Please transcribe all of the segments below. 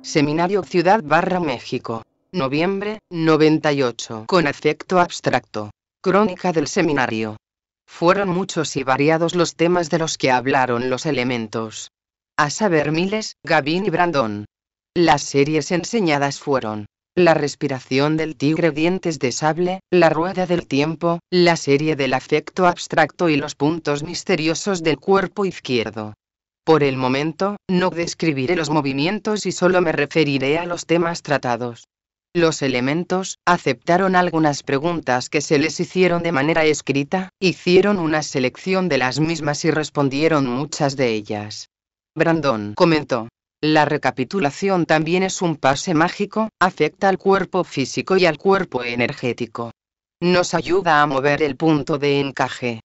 Seminario Ciudad barra México. Noviembre, 98. Con afecto abstracto. Crónica del seminario. Fueron muchos y variados los temas de los que hablaron los elementos. A saber, Miles, Gavin y Brandon. Las series enseñadas fueron la respiración del tigre dientes de sable, la rueda del tiempo, la serie del afecto abstracto y los puntos misteriosos del cuerpo izquierdo. Por el momento, no describiré los movimientos y solo me referiré a los temas tratados. Los elementos aceptaron algunas preguntas que se les hicieron de manera escrita, hicieron una selección de las mismas y respondieron muchas de ellas. Brandon comentó, la recapitulación también es un pase mágico, afecta al cuerpo físico y al cuerpo energético. Nos ayuda a mover el punto de encaje.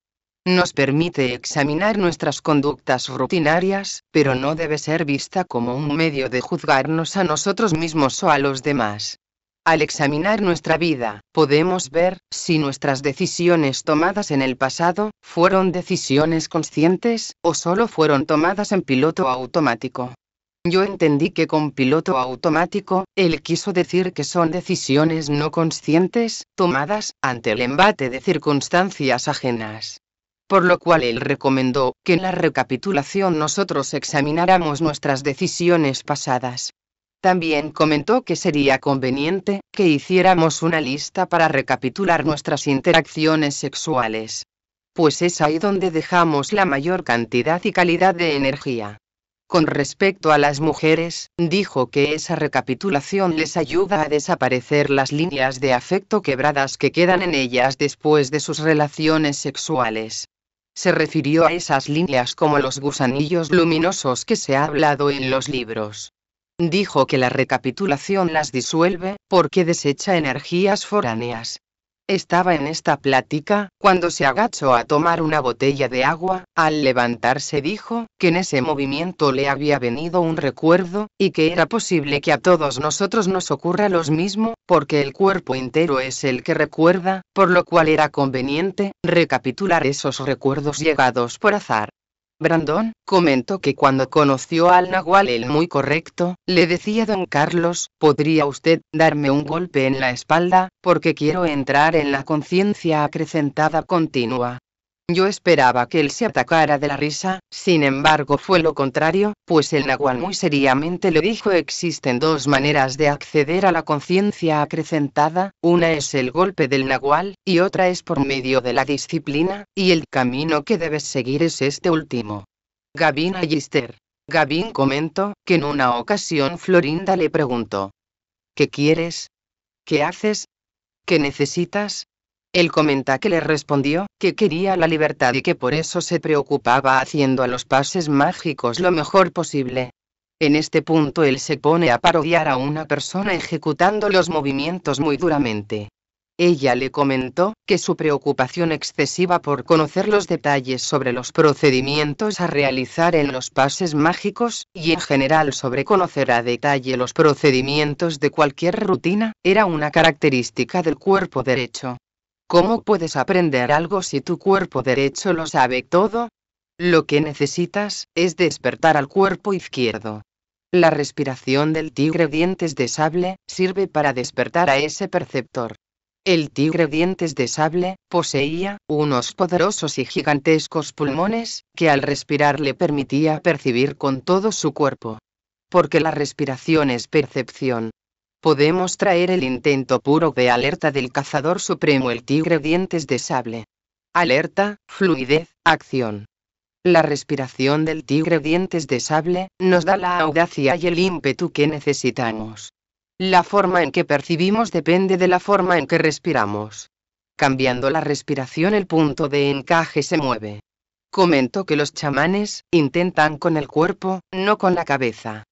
Nos permite examinar nuestras conductas rutinarias, pero no debe ser vista como un medio de juzgarnos a nosotros mismos o a los demás. Al examinar nuestra vida, podemos ver si nuestras decisiones tomadas en el pasado fueron decisiones conscientes o solo fueron tomadas en piloto automático. Yo entendí que con piloto automático, él quiso decir que son decisiones no conscientes, tomadas, ante el embate de circunstancias ajenas por lo cual él recomendó que en la recapitulación nosotros examináramos nuestras decisiones pasadas. También comentó que sería conveniente que hiciéramos una lista para recapitular nuestras interacciones sexuales. Pues es ahí donde dejamos la mayor cantidad y calidad de energía. Con respecto a las mujeres, dijo que esa recapitulación les ayuda a desaparecer las líneas de afecto quebradas que quedan en ellas después de sus relaciones sexuales. Se refirió a esas líneas como los gusanillos luminosos que se ha hablado en los libros. Dijo que la recapitulación las disuelve, porque desecha energías foráneas. Estaba en esta plática, cuando se agachó a tomar una botella de agua, al levantarse dijo, que en ese movimiento le había venido un recuerdo, y que era posible que a todos nosotros nos ocurra lo mismo, porque el cuerpo entero es el que recuerda, por lo cual era conveniente, recapitular esos recuerdos llegados por azar. Brandon, comentó que cuando conoció al Nahual el muy correcto, le decía don Carlos, ¿podría usted darme un golpe en la espalda, porque quiero entrar en la conciencia acrecentada continua? Yo esperaba que él se atacara de la risa, sin embargo fue lo contrario, pues el nahual muy seriamente le dijo existen dos maneras de acceder a la conciencia acrecentada, una es el golpe del nahual, y otra es por medio de la disciplina, y el camino que debes seguir es este último. Gavin Allister. Gavin comentó, que en una ocasión Florinda le preguntó. ¿Qué quieres? ¿Qué haces? ¿Qué necesitas? Él comenta que le respondió, que quería la libertad y que por eso se preocupaba haciendo a los pases mágicos lo mejor posible. En este punto él se pone a parodiar a una persona ejecutando los movimientos muy duramente. Ella le comentó que su preocupación excesiva por conocer los detalles sobre los procedimientos a realizar en los pases mágicos, y en general sobre conocer a detalle los procedimientos de cualquier rutina, era una característica del cuerpo derecho. ¿Cómo puedes aprender algo si tu cuerpo derecho lo sabe todo? Lo que necesitas es despertar al cuerpo izquierdo. La respiración del tigre dientes de sable sirve para despertar a ese perceptor. El tigre dientes de sable poseía unos poderosos y gigantescos pulmones que al respirar le permitía percibir con todo su cuerpo. Porque la respiración es percepción podemos traer el intento puro de alerta del cazador supremo el tigre dientes de sable. Alerta, fluidez, acción. La respiración del tigre dientes de sable nos da la audacia y el ímpetu que necesitamos. La forma en que percibimos depende de la forma en que respiramos. Cambiando la respiración el punto de encaje se mueve. Comento que los chamanes intentan con el cuerpo, no con la cabeza.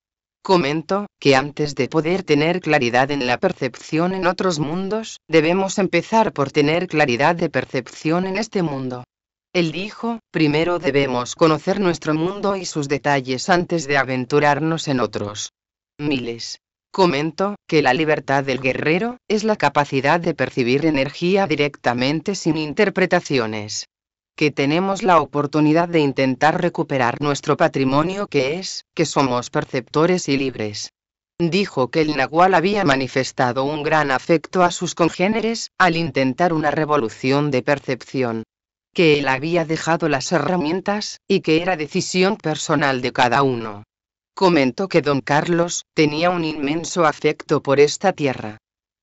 Comento, que antes de poder tener claridad en la percepción en otros mundos, debemos empezar por tener claridad de percepción en este mundo. Él dijo, primero debemos conocer nuestro mundo y sus detalles antes de aventurarnos en otros. Miles. Comento, que la libertad del guerrero, es la capacidad de percibir energía directamente sin interpretaciones que tenemos la oportunidad de intentar recuperar nuestro patrimonio que es, que somos perceptores y libres. Dijo que el nahual había manifestado un gran afecto a sus congéneres, al intentar una revolución de percepción. Que él había dejado las herramientas, y que era decisión personal de cada uno. Comentó que don Carlos tenía un inmenso afecto por esta tierra.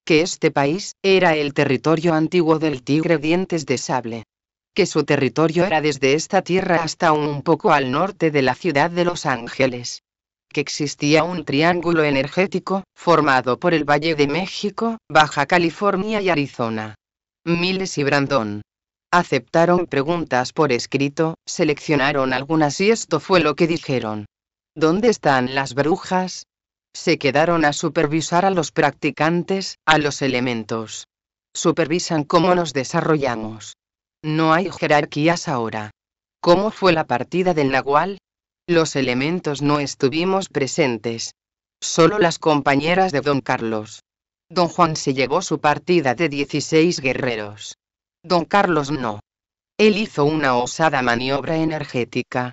Que este país era el territorio antiguo del tigre dientes de sable que su territorio era desde esta tierra hasta un poco al norte de la ciudad de Los Ángeles. Que existía un triángulo energético, formado por el Valle de México, Baja California y Arizona. Miles y Brandon. Aceptaron preguntas por escrito, seleccionaron algunas y esto fue lo que dijeron. ¿Dónde están las brujas? Se quedaron a supervisar a los practicantes, a los elementos. Supervisan cómo nos desarrollamos. No hay jerarquías ahora. ¿Cómo fue la partida del Nahual? Los elementos no estuvimos presentes. Solo las compañeras de don Carlos. Don Juan se llevó su partida de 16 guerreros. Don Carlos no. Él hizo una osada maniobra energética.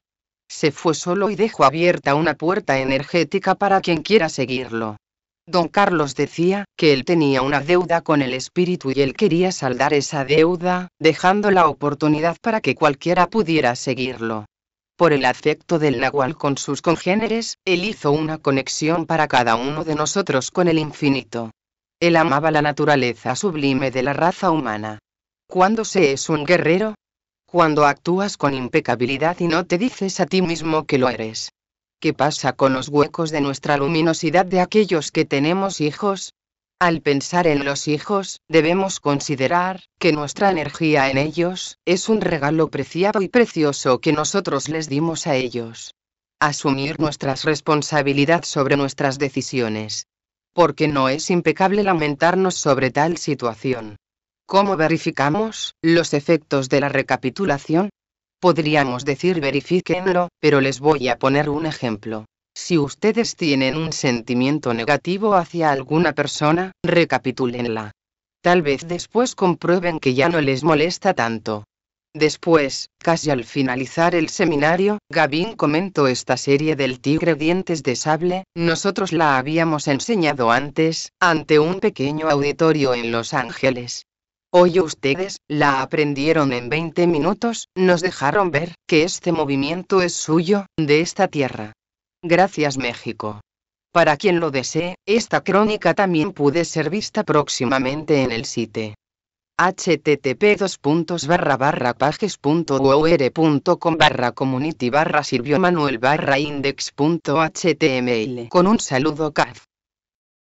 Se fue solo y dejó abierta una puerta energética para quien quiera seguirlo. Don Carlos decía que él tenía una deuda con el espíritu y él quería saldar esa deuda, dejando la oportunidad para que cualquiera pudiera seguirlo. Por el afecto del nahual con sus congéneres, él hizo una conexión para cada uno de nosotros con el infinito. Él amaba la naturaleza sublime de la raza humana. ¿Cuándo se es un guerrero? Cuando actúas con impecabilidad y no te dices a ti mismo que lo eres. ¿Qué pasa con los huecos de nuestra luminosidad de aquellos que tenemos hijos? Al pensar en los hijos, debemos considerar que nuestra energía en ellos es un regalo preciado y precioso que nosotros les dimos a ellos. Asumir nuestras responsabilidad sobre nuestras decisiones. Porque no es impecable lamentarnos sobre tal situación. ¿Cómo verificamos los efectos de la recapitulación? Podríamos decir verifíquenlo, pero les voy a poner un ejemplo. Si ustedes tienen un sentimiento negativo hacia alguna persona, recapitúlenla. Tal vez después comprueben que ya no les molesta tanto. Después, casi al finalizar el seminario, Gavin comentó esta serie del tigre dientes de sable, nosotros la habíamos enseñado antes, ante un pequeño auditorio en Los Ángeles. Hoy ustedes, la aprendieron en 20 minutos, nos dejaron ver que este movimiento es suyo, de esta tierra. Gracias México. Para quien lo desee, esta crónica también puede ser vista próximamente en el sitio http pagesuorecom barra community barra barra index.html con un saludo CAF.